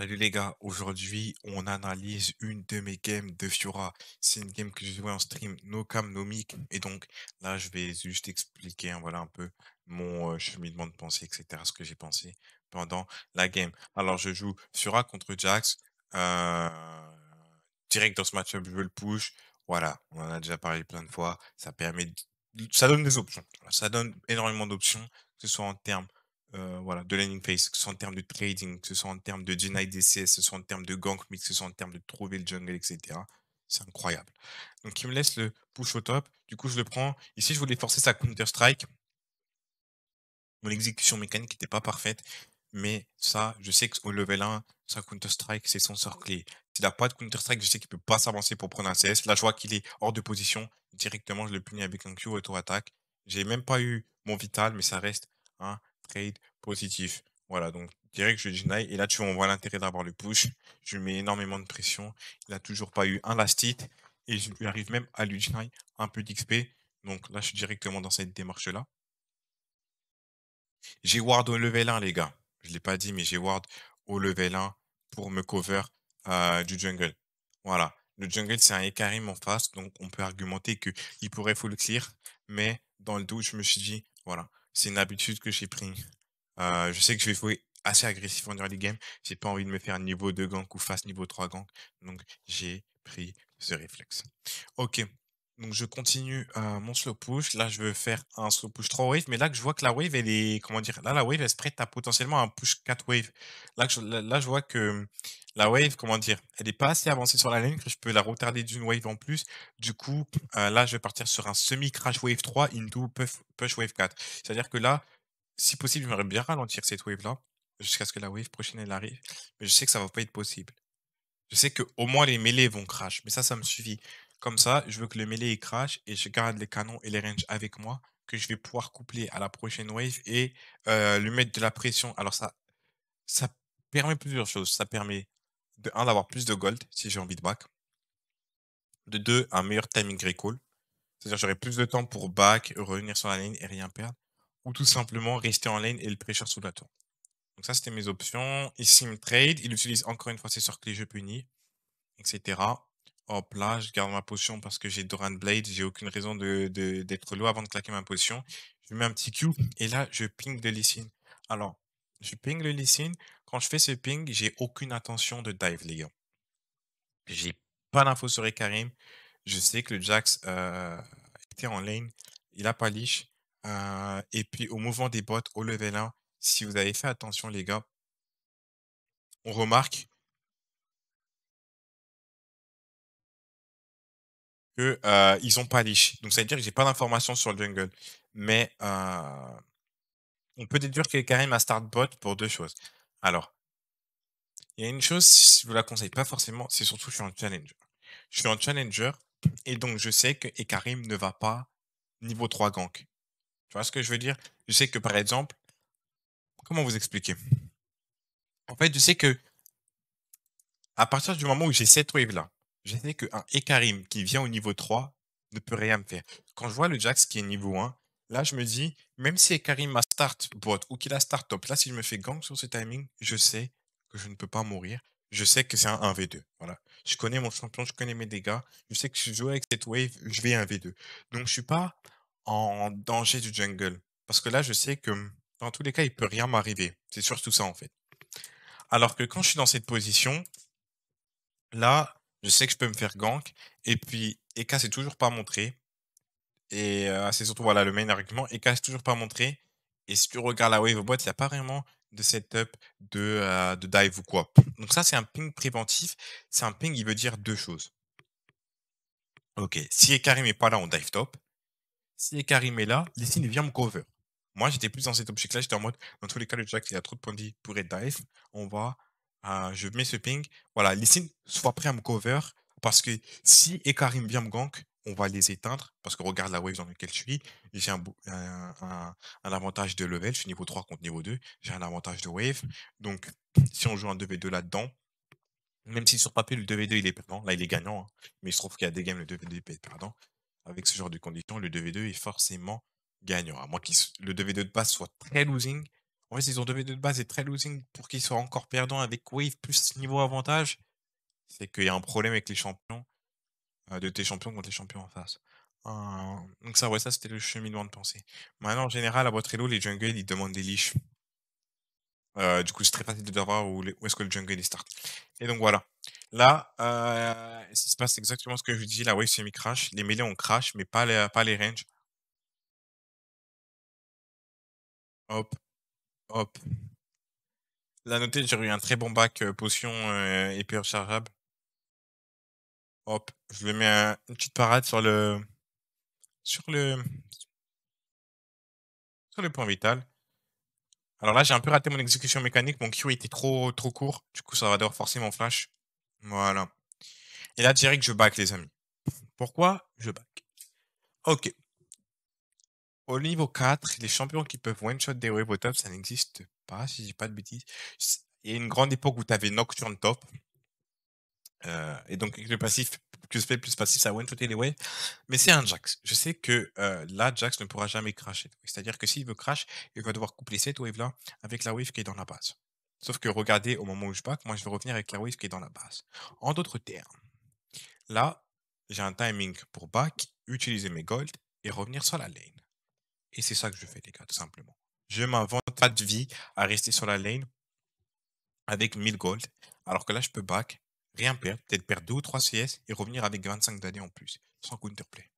Salut les gars, aujourd'hui on analyse une de mes games de Fiora. C'est une game que j'ai joué en stream No Cam No Mic et donc là je vais juste expliquer hein, voilà un peu mon euh, cheminement de pensée etc. Ce que j'ai pensé pendant la game. Alors je joue Fiora contre Jax. Euh, direct dans ce match je veux le push. Voilà, on en a déjà parlé plein de fois. Ça permet, ça donne des options. Ça donne énormément d'options que ce soit en termes euh, voilà, de landing face que ce soit en termes de trading, que ce soit en termes de deny CS, que ce soit en termes de gank mix, que ce soit en termes de trouver le jungle, etc. C'est incroyable. Donc il me laisse le push au top. Du coup, je le prends. Ici, je voulais forcer sa Counter-Strike. Mon exécution mécanique n'était pas parfaite. Mais ça, je sais qu'au level 1, sa Counter-Strike, c'est son sort clé. S'il n'a pas de Counter-Strike, je sais qu'il ne peut pas s'avancer pour prendre un CS. Là, je vois qu'il est hors de position. Directement, je le punis avec un Q auto-attaque. J'ai même pas eu mon vital, mais ça reste hein, trade positif. Voilà, donc direct, je deny. Et là, tu vois, on voit l'intérêt d'avoir le push. Je mets énormément de pression. Il n'a toujours pas eu un last hit. Et je lui arrive même à lui deny un peu d'XP. Donc là, je suis directement dans cette démarche-là. J'ai Ward au level 1, les gars. Je ne l'ai pas dit, mais j'ai Ward au level 1 pour me cover euh, du jungle. Voilà. Le jungle, c'est un Ekarim en face. Donc, on peut argumenter qu'il pourrait full clear. Mais dans le doute, je me suis dit, voilà, c'est une habitude que j'ai pris euh, je sais que je vais jouer assez agressif en early game. J'ai pas envie de me faire niveau 2 gank ou face niveau 3 gank. Donc, j'ai pris ce réflexe. Ok. Donc, je continue euh, mon slow push. Là, je veux faire un slow push 3 wave. Mais là, que je vois que la wave, elle est, comment dire, là, la wave, elle se prête à potentiellement un push 4 wave. Là, là, je vois que la wave, comment dire, elle n'est pas assez avancée sur la ligne que je peux la retarder d'une wave en plus. Du coup, euh, là, je vais partir sur un semi-crash wave 3 into push wave 4. C'est-à-dire que là, si possible, j'aimerais bien ralentir cette wave-là jusqu'à ce que la wave prochaine elle arrive. Mais je sais que ça ne va pas être possible. Je sais que au moins les mêlées vont crash. Mais ça, ça me suffit. Comme ça, je veux que le mêlée crash et je garde les canons et les ranges avec moi que je vais pouvoir coupler à la prochaine wave et euh, lui mettre de la pression. Alors ça, ça permet plusieurs choses. Ça permet de un, d'avoir plus de gold si j'ai envie de back. De deux, un meilleur timing recall. C'est-à-dire j'aurai plus de temps pour back, revenir sur la lane et rien perdre. Ou tout simplement rester en lane et le prêcher sous la tour. Donc ça, c'était mes options. Ici, il me trade. Il utilise encore une fois ses les je punis, etc. Hop là, je garde ma potion parce que j'ai Doran Blade. J'ai aucune raison d'être de, low avant de claquer ma potion. Je mets un petit Q et là, je ping de Lysine. Alors, je ping le listen. Quand je fais ce ping, j'ai aucune attention de dive les Je J'ai pas d'infos sur Ekarim. Je sais que le Jax euh, était en lane. Il a pas leash. Euh, et puis au mouvement des bottes, au level 1, si vous avez fait attention les gars, on remarque qu'ils euh, ont pas leash. Donc ça veut dire que j'ai pas d'informations sur le jungle. Mais euh, on peut déduire que a Karim start bot pour deux choses. Alors, il y a une chose, si je vous la conseille pas forcément, c'est surtout que je suis un challenger. Je suis un challenger et donc je sais que Karim ne va pas niveau 3 gank. Tu vois ce que je veux dire Je sais que par exemple, comment vous expliquer En fait, je sais que à partir du moment où j'ai cette wave là, je sais qu'un Ekarim qui vient au niveau 3 ne peut rien me faire. Quand je vois le Jax qui est niveau 1, Là, je me dis, même si Karim ma start bot ou qu'il a start top, là, si je me fais gang sur ce timing, je sais que je ne peux pas mourir. Je sais que c'est un 1v2. Voilà. Je connais mon champion, je connais mes dégâts. Je sais que si je joue avec cette wave, je vais 1v2. Donc, je suis pas en danger du jungle. Parce que là, je sais que dans tous les cas, il peut rien m'arriver. C'est surtout ça, en fait. Alors que quand je suis dans cette position, là, je sais que je peux me faire gank. Et puis, Eka s'est toujours pas montré. Et c'est surtout voilà, le main argument. Et cache toujours pas montré. Et si tu regardes la wave boîte, il n'y a pas vraiment de setup de, de dive ou quoi. Donc ça, c'est un ping préventif. C'est un ping, il veut dire deux choses. Ok, si Ekarim n'est pas là, on dive top. Si Ekarim est là, les signes vient me cover. Moi, j'étais plus dans cet objectif-là. J'étais en mode, dans tous les cas, le Jack, il a trop de points pour être dive. On va, euh, je mets ce ping. Voilà, les signes soit prêt à me cover. Parce que si Ekarim vient me gank, on va les éteindre parce que regarde la wave dans laquelle je suis. J'ai un, avantage de level, je suis niveau 3 contre niveau 2, j'ai un avantage de wave. Donc, si on joue un 2v2 là-dedans, même si sur papier le 2v2 il est perdant, là il est gagnant, hein, mais il se trouve qu'il y a des games le 2v2 être perdant. Avec ce genre de conditions, le 2v2 est forcément gagnant. À moins que le 2v2 de base soit très losing. En fait, si ont 2v2 de base est très losing pour qu'il soit encore perdant avec wave plus niveau avantage. C'est qu'il y a un problème avec les champions euh, de tes champions contre les champions en face. Hein, donc ça, ouais, ça c'était le cheminement de pensée. Maintenant, en général, à votre élo, les jungles, ils demandent des liches euh, du coup, c'est très facile de voir où, est-ce que le jungle il start. Et donc voilà. Là, euh, il se passe exactement ce que je vous dis, la wave semi-crash. Les mêlées, ont crash, mais pas les, pas les ranges. Hop. Hop. La notez, j'ai eu un très bon bac euh, potion et épée rechargeable. Hop, je lui mets une petite parade sur le sur le sur le point vital. Alors là, j'ai un peu raté mon exécution mécanique. Mon Q était trop trop court. Du coup, ça va devoir forcer mon flash. Voilà. Et là, que je back, les amis. Pourquoi je back Ok. Au niveau 4, les champions qui peuvent one-shot des vos au top, ça n'existe pas, si je dis pas de bêtises. Il y a une grande époque où tu avais Nocturne top. Euh, et donc, le passif, plus fait plus passif, ça one les anyway. Mais c'est un Jax. Je sais que euh, là, Jax ne pourra jamais crasher. C'est-à-dire que s'il veut crash, il va devoir coupler cette wave-là avec la wave qui est dans la base. Sauf que regardez, au moment où je back, moi, je vais revenir avec la wave qui est dans la base. En d'autres termes, là, j'ai un timing pour back, utiliser mes gold et revenir sur la lane. Et c'est ça que je fais, les gars, tout simplement. Je m'invente pas de vie à rester sur la lane avec 1000 gold, alors que là, je peux back, rien perdre, peut-être perdre 2 ou 3 CS et revenir avec 25 d'années en plus, sans counterplay.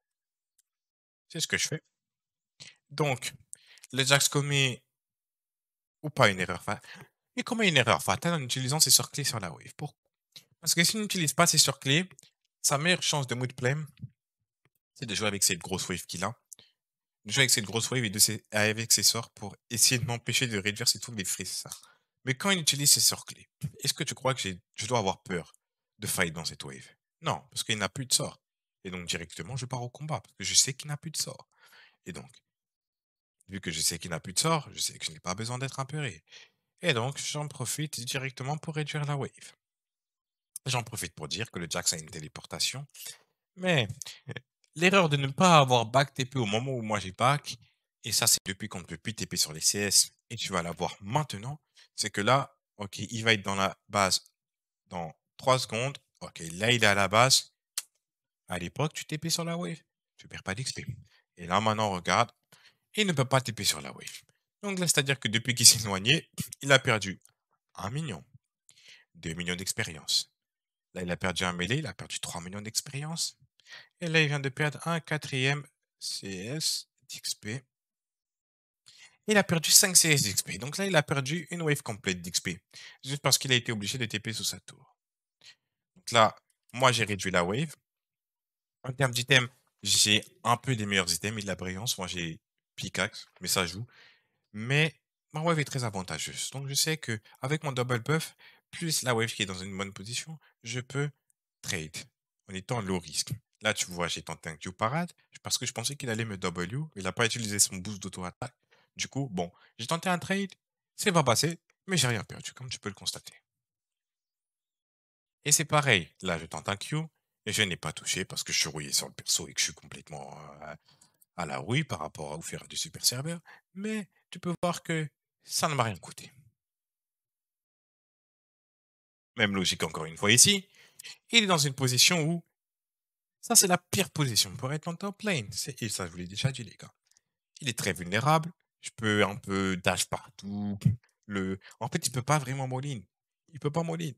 C'est ce que je fais. Donc, le Jax commet ou pas une erreur fatale. Il commet une erreur fatale en utilisant ses surclés sur la wave. Pourquoi Parce que s'il n'utilise pas ses surclés, sa meilleure chance de mood play, c'est de jouer avec cette grosse wave qu'il a. De jouer avec cette grosse wave et de avec ses sorts pour essayer de m'empêcher de réduire ses tours des frises Mais quand il utilise ses surclés, est-ce que tu crois que je dois avoir peur de fight dans cette wave. Non, parce qu'il n'a plus de sort. Et donc directement, je pars au combat, parce que je sais qu'il n'a plus de sort. Et donc, vu que je sais qu'il n'a plus de sort, je sais que je n'ai pas besoin d'être impuré. Et donc, j'en profite directement pour réduire la wave. J'en profite pour dire que le Jax a une téléportation. Mais l'erreur de ne pas avoir back TP au moment où moi j'ai back, et ça c'est depuis qu'on ne peut plus TP sur les CS, et tu vas l'avoir maintenant, c'est que là, ok, il va être dans la base dans 3 secondes. Ok, là, il est à la base. À l'époque, tu TP sur la wave. Tu perds pas d'XP. Et là, maintenant, regarde, il ne peut pas TP sur la wave. Donc là, c'est-à-dire que depuis qu'il s'est éloigné, il a perdu 1 million, 2 millions d'expérience. Là, il a perdu un melee, il a perdu 3 millions d'expérience. Et là, il vient de perdre un quatrième CS d'XP. Il a perdu 5 CS d'XP. Donc là, il a perdu une wave complète d'XP. Juste parce qu'il a été obligé de TP sous sa tour là, moi, j'ai réduit la wave. En termes d'items, j'ai un peu des meilleurs items et de la brillance. Moi, j'ai pickaxe, mais ça joue. Mais ma wave est très avantageuse. Donc, je sais que avec mon double buff, plus la wave qui est dans une bonne position, je peux trade en étant low risque. Là, tu vois, j'ai tenté un Q parade parce que je pensais qu'il allait me W. Il n'a pas utilisé son boost d'auto-attaque. Du coup, bon, j'ai tenté un trade, c'est pas passé, mais j'ai rien perdu, comme tu peux le constater. Et c'est pareil, là je tente un Q, et je n'ai pas touché parce que je suis rouillé sur le perso et que je suis complètement euh, à la rouille par rapport à à faire du super serveur, mais tu peux voir que ça ne m'a rien coûté. Même logique encore une fois ici, il est dans une position où ça c'est la pire position pour être en top lane, et ça je vous l'ai déjà dit les gars. Il est très vulnérable, je peux un peu dash partout, le... en fait il peut pas vraiment moline, il peut pas moline.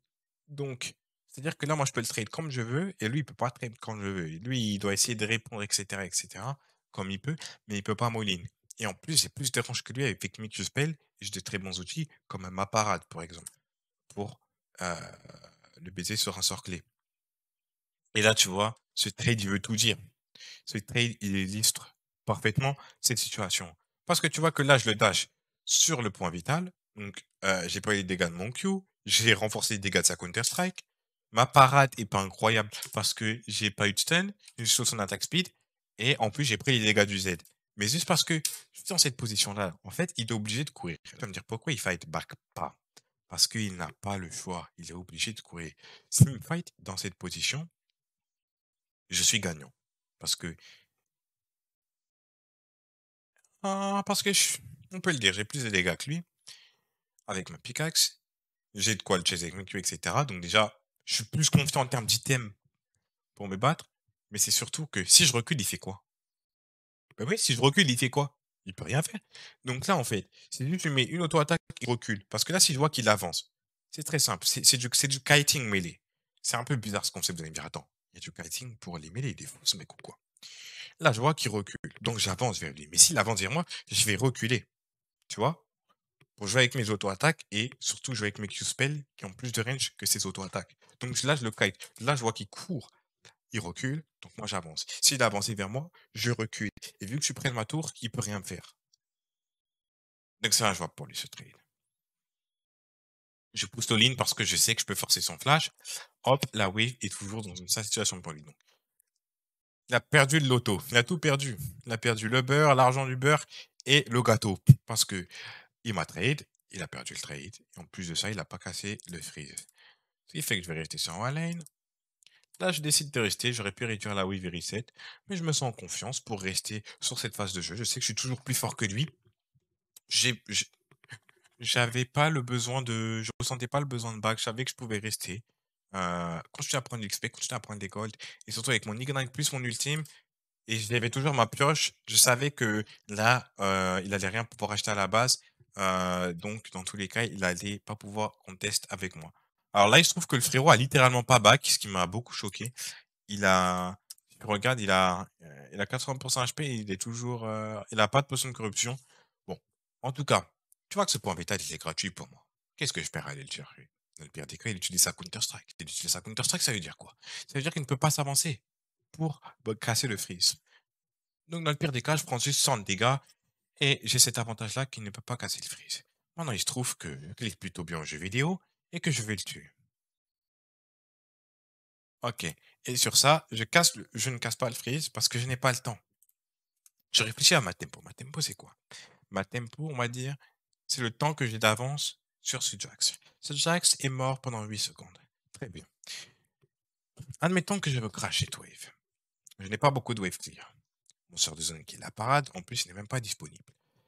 Donc c'est-à-dire que là, moi, je peux le trade comme je veux, et lui, il peut pas trade comme je veux. Lui, il doit essayer de répondre, etc., etc., comme il peut, mais il peut pas mouline. Et en plus, j'ai plus de que lui avec Technique Spell, et j'ai de très bons outils, comme un parade par exemple, pour euh, le baiser sur un sort clé. Et là, tu vois, ce trade, il veut tout dire. Ce trade, il illustre parfaitement cette situation. Parce que tu vois que là, je le dash sur le point vital, donc euh, j'ai pas eu les dégâts de mon Q, j'ai renforcé les dégâts de sa Counter-Strike, Ma parade est pas incroyable parce que j'ai pas eu de stun, je sur son attaque speed et en plus j'ai pris les dégâts du Z. Mais juste parce que je suis dans cette position-là, en fait, il est obligé de courir. Tu vas me dire pourquoi il fight back pas Parce qu'il n'a pas le choix, il est obligé de courir. S'il si fight dans cette position, je suis gagnant. Parce que. Ah, parce que je... on peut le dire, j'ai plus de dégâts que lui. Avec ma pickaxe, j'ai de quoi le chase avec mes etc. Donc déjà, je suis plus confiant en termes d'items pour me battre, mais c'est surtout que si je recule, il fait quoi Ben oui, si je recule, il fait quoi Il peut rien faire. Donc là, en fait, c'est juste, je mets une auto-attaque qui recule. Parce que là, si je vois qu'il avance, c'est très simple. C'est du, kiting mêlé. C'est un peu bizarre ce concept, vous allez me dire, attends, il y a du kiting pour les mêlés, des mec mais quoi Là, je vois qu'il recule. Donc j'avance vers lui. Mais s'il avance vers moi, je vais reculer. Tu vois pour jouer avec mes auto-attaques et surtout jouer avec mes Q-spells qui ont plus de range que ses auto-attaques. Donc là, je le kite. Là, je vois qu'il court. Il recule, donc moi j'avance. S'il a avancé vers moi, je recule. Et vu que je suis près de ma tour, il ne peut rien me faire. Donc c'est injouable pour lui ce trade. Je pousse au in parce que je sais que je peux forcer son flash. Hop, la wave est toujours dans une situation pour lui. Donc il a perdu le loto. Il a tout perdu. Il a perdu le beurre, l'argent du beurre et le gâteau. Parce que il m'a trade, il a perdu le trade. Et en plus de ça, il n'a pas cassé le freeze. Ce qui fait que je vais rester sur lane Là, je décide de rester. J'aurais pu réduire la wave reset. Mais je me sens en confiance pour rester sur cette phase de jeu. Je sais que je suis toujours plus fort que lui. J'ai, j'avais pas le besoin de. Je ressentais pas le besoin de back. Je savais que je pouvais rester. Euh, continuer à prendre l'XP, continuer à prendre des gold Et surtout avec mon Ignite plus mon ultime. Et j'avais toujours ma pioche. Je savais que là, euh, il allait rien pouvoir acheter à la base. Euh, donc, dans tous les cas, il n'allait pas pouvoir contester avec moi. Alors là, il se trouve que le frérot a littéralement pas back, ce qui m'a beaucoup choqué. Il a, regarde, il a, euh, il a 80% HP, il est toujours, euh, il a pas de potion de corruption. Bon, en tout cas, tu vois que ce point vital, il est gratuit pour moi. Qu'est-ce que je perds à aller le chercher Dans le pire des cas, il utilise sa Counter-Strike. Il utilise sa Counter-Strike, ça veut dire quoi Ça veut dire qu'il ne peut pas s'avancer pour casser le freeze. Donc, dans le pire des cas, je prends juste 100 dégâts et j'ai cet avantage-là qu'il ne peut pas casser le freeze. Maintenant, il se trouve que je clique plutôt bien en jeu vidéo et que je vais le tuer. Ok. Et sur ça, je, casse je ne casse pas le freeze parce que je n'ai pas le temps. Je réfléchis à ma tempo. Ma tempo, c'est quoi Ma tempo, on va dire, c'est le temps que j'ai d'avance sur Ce jax est mort pendant 8 secondes. Très bien. Admettons que je veux cracher Wave. Je n'ai pas beaucoup de wave clear sort de zone qui est la parade, en plus il n'est même pas disponible.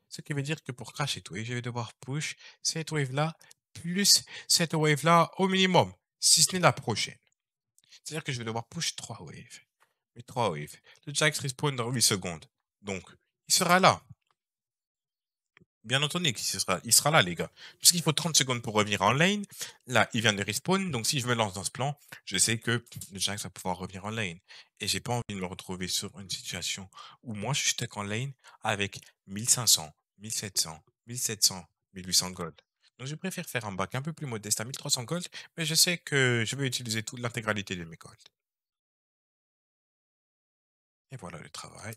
Ce qui veut dire que pour et wave, je vais devoir push cette wave-là, plus cette wave-là au minimum, si ce n'est la prochaine. C'est-à-dire que je vais devoir push 3 waves. Mais 3 waves. Le Jax respawn dans 8 secondes. Donc, il sera là. Bien entendu qu'il sera, il sera là, les gars. Parce qu'il faut 30 secondes pour revenir en lane. Là, il vient de respawn. Donc, si je me lance dans ce plan, je sais que Jax va pouvoir revenir en lane. Et j'ai pas envie de me retrouver sur une situation où moi, je suis en lane avec 1500, 1700, 1700, 1800 gold. Donc, je préfère faire un bac un peu plus modeste à 1300 gold. Mais je sais que je vais utiliser toute l'intégralité de mes gold. Et voilà le travail.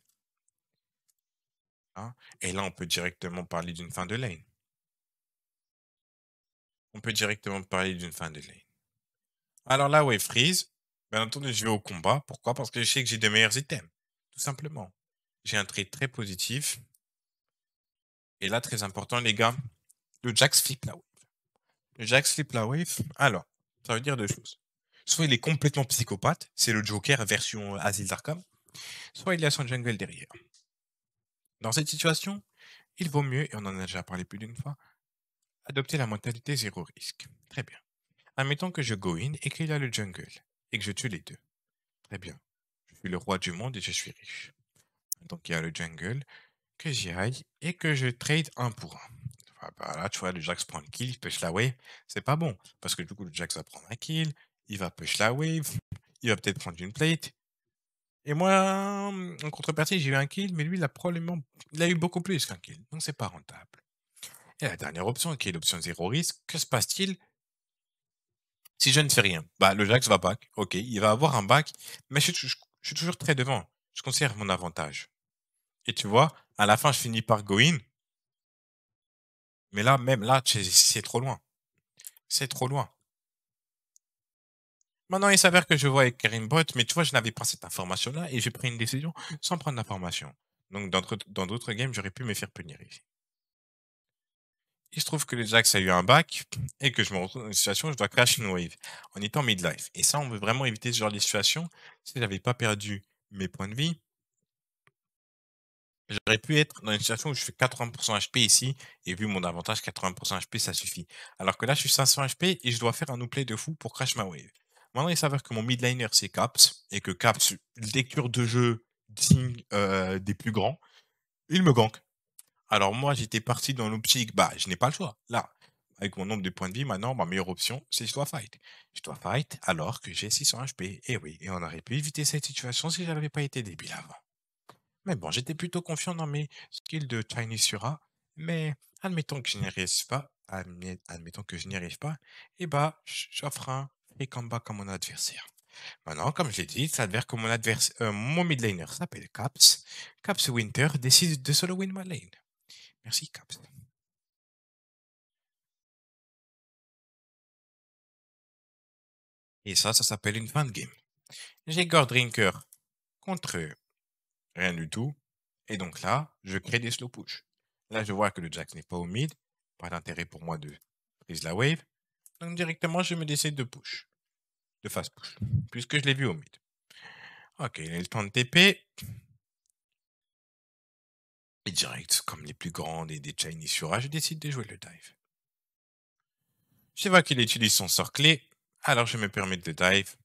Hein, et là, on peut directement parler d'une fin de lane. On peut directement parler d'une fin de lane. Alors là, wave freeze. Bien entendu, je vais au combat. Pourquoi Parce que je sais que j'ai des meilleurs items. Tout simplement. J'ai un trait très positif. Et là, très important, les gars, le Jax flip la wave. Le Jax flip la wave, alors, ça veut dire deux choses. Soit il est complètement psychopathe, c'est le Joker version Asile Darkham. soit il a son jungle derrière. Dans cette situation, il vaut mieux, et on en a déjà parlé plus d'une fois, adopter la mentalité zéro risque. Très bien. Admettons que je go in et qu'il y a le jungle, et que je tue les deux. Très bien. Je suis le roi du monde et je suis riche. Donc il y a le jungle, que j'y aille et que je trade un pour un. Voilà, bah tu vois, le Jax prend le kill, il push la wave. C'est pas bon, parce que du coup, le Jax va prendre un kill, il va push la wave, il va peut-être prendre une plate, et moi, hum, en contrepartie, j'ai eu un kill, mais lui, il a probablement, il a eu beaucoup plus qu'un kill, donc c'est pas rentable. Et la dernière option, qui est l'option zéro risque, que se passe-t-il si je ne fais rien Bah, le Jax va back, ok, il va avoir un back, mais je, suis toujours très devant, je conserve mon avantage. Et tu vois, à la fin, je finis par go mais là, même là, c'est trop loin. C'est trop loin. Maintenant, il s'avère que je vois avec Karim Bot, mais tu vois, je n'avais pas cette information-là et j'ai pris une décision sans prendre l'information. Donc, dans d'autres games, j'aurais pu me faire punir ici. Il se trouve que le Jax a eu un bac et que je me retrouve dans une situation où je dois crash une wave en étant mid-life. Et ça, on veut vraiment éviter ce genre de situation. Si je n'avais pas perdu mes points de vie, j'aurais pu être dans une situation où je fais 80% HP ici et vu mon avantage, 80% HP, ça suffit. Alors que là, je suis 500 HP et je dois faire un no de fou pour crash ma wave. Maintenant, il s'avère que mon midliner, c'est Caps, et que Caps, lecture de jeu euh, des plus grands, il me gank. Alors moi, j'étais parti dans l'optique, bah, je n'ai pas le choix. Là, avec mon nombre de points de vie, maintenant, ma meilleure option, c'est je dois fight. Je dois fight alors que j'ai 600 HP. Et oui, et on aurait pu éviter cette situation si je n'avais pas été débile avant. Mais bon, j'étais plutôt confiant dans mes skills de Chinese Sura, mais admettons que je n'y arrive pas, admettons que je n'y arrive pas, et eh bah, j'offre un et combat comme mon adversaire. Maintenant, comme je l'ai dit, ça s'avère que mon, adversaire, euh, mon mid laner s'appelle Caps. Caps Winter décide de solo win ma lane. Merci Caps. Et ça, ça s'appelle une fin de game. J'ai Gore Drinker contre rien du tout. Et donc là, je crée des slow push. Là, je vois que le Jax n'est pas au mid. Pas d'intérêt pour moi de prise la wave. Donc directement, je me décide de push, de fast push, puisque je l'ai vu au mid. Ok, il a le temps de TP. Et direct, comme les plus grands et des Chinese sur je décide de jouer le dive. Je vois qu'il utilise son sort clé, alors je me permets de dive.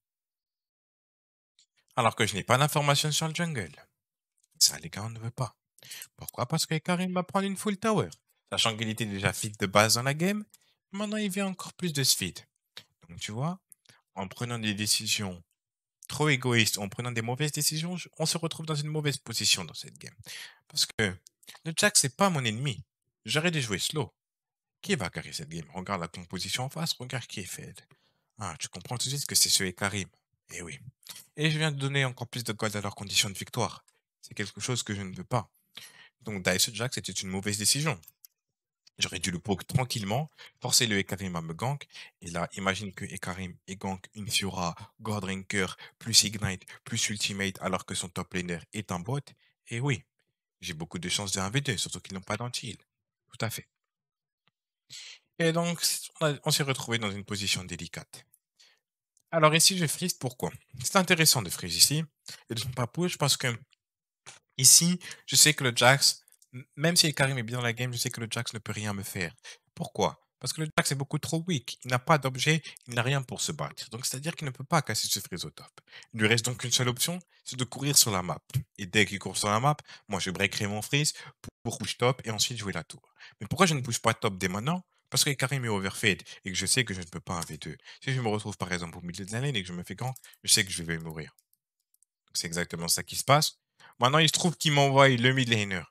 Alors que je n'ai pas d'information sur le jungle. Ça, les gars, on ne veut pas. Pourquoi Parce que Karim va prendre une full tower. Sachant qu'il était déjà fit de base dans la game, maintenant il vient encore plus de speed Donc tu vois, en prenant des décisions trop égoïstes, en prenant des mauvaises décisions, on se retrouve dans une mauvaise position dans cette game. Parce que le Jack, c'est pas mon ennemi. J'arrête de jouer slow. Qui va carrer cette game Regarde la composition en face, regarde qui est fait. Ah, tu comprends tout de suite que c'est ce Karim. Eh oui. Et je viens de donner encore plus de gold à leurs conditions de victoire. C'est quelque chose que je ne veux pas. Donc Dice Jack, c'était une mauvaise décision. J'aurais dû le poke tranquillement, forcer le Ekarim à me gank. Et là, imagine que Ekarim et gank une Fiora, plus Ignite, plus Ultimate, alors que son top laner est un bot. Et oui, j'ai beaucoup de chances de 1v2, surtout qu'ils n'ont pas danti Tout à fait. Et donc, on, s'est retrouvé dans une position délicate. Alors ici, je frise pourquoi C'est intéressant de freeze ici et de ne pas push parce que ici, je sais que le Jax même si Karim est bien dans la game, je sais que le Jax ne peut rien me faire. Pourquoi Parce que le Jax est beaucoup trop weak. Il n'a pas d'objet, il n'a rien pour se battre. Donc c'est-à-dire qu'il ne peut pas casser ce frise au top. Il lui reste donc une seule option, c'est de courir sur la map. Et dès qu'il court sur la map, moi je breakerai mon frise pour push top et ensuite jouer la tour. Mais pourquoi je ne push pas top dès maintenant parce que Karim est overfed et que je sais que je ne peux pas un V2. Si je me retrouve par exemple au milieu de la lane et que je me fais grand, je sais que je vais mourir. C'est exactement ça qui se passe. Maintenant, il se trouve qu'il m'envoie le mid laner.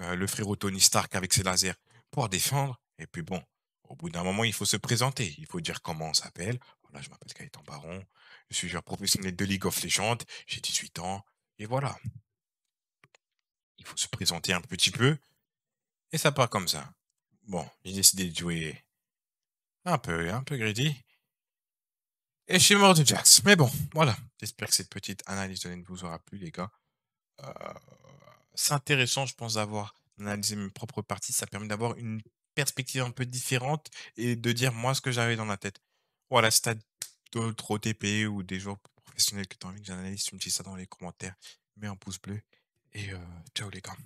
Euh, le frérot Tony Stark avec ses lasers pour défendre. Et puis bon, au bout d'un moment, il faut se présenter. Il faut dire comment on s'appelle. Voilà, je m'appelle Gaëtan Baron. Je suis joueur professionnel de League of Legends. J'ai 18 ans. Et voilà. Il faut se présenter un petit peu. Et ça part comme ça. Bon, j'ai décidé de jouer un peu, un peu greedy. Et je suis mort de Jax. Mais bon, voilà. J'espère que cette petite analyse de vous aura plu, les gars. Euh, c'est intéressant, je pense, d'avoir analysé mes propres parties. Ça permet d'avoir une perspective un peu différente et de dire moi ce que j'avais dans la tête. Voilà, si t'as d'autres OTP ou des joueurs professionnels que tu as envie que j'analyse, tu me dis ça dans les commentaires. Mets un pouce bleu et euh, ciao les gars.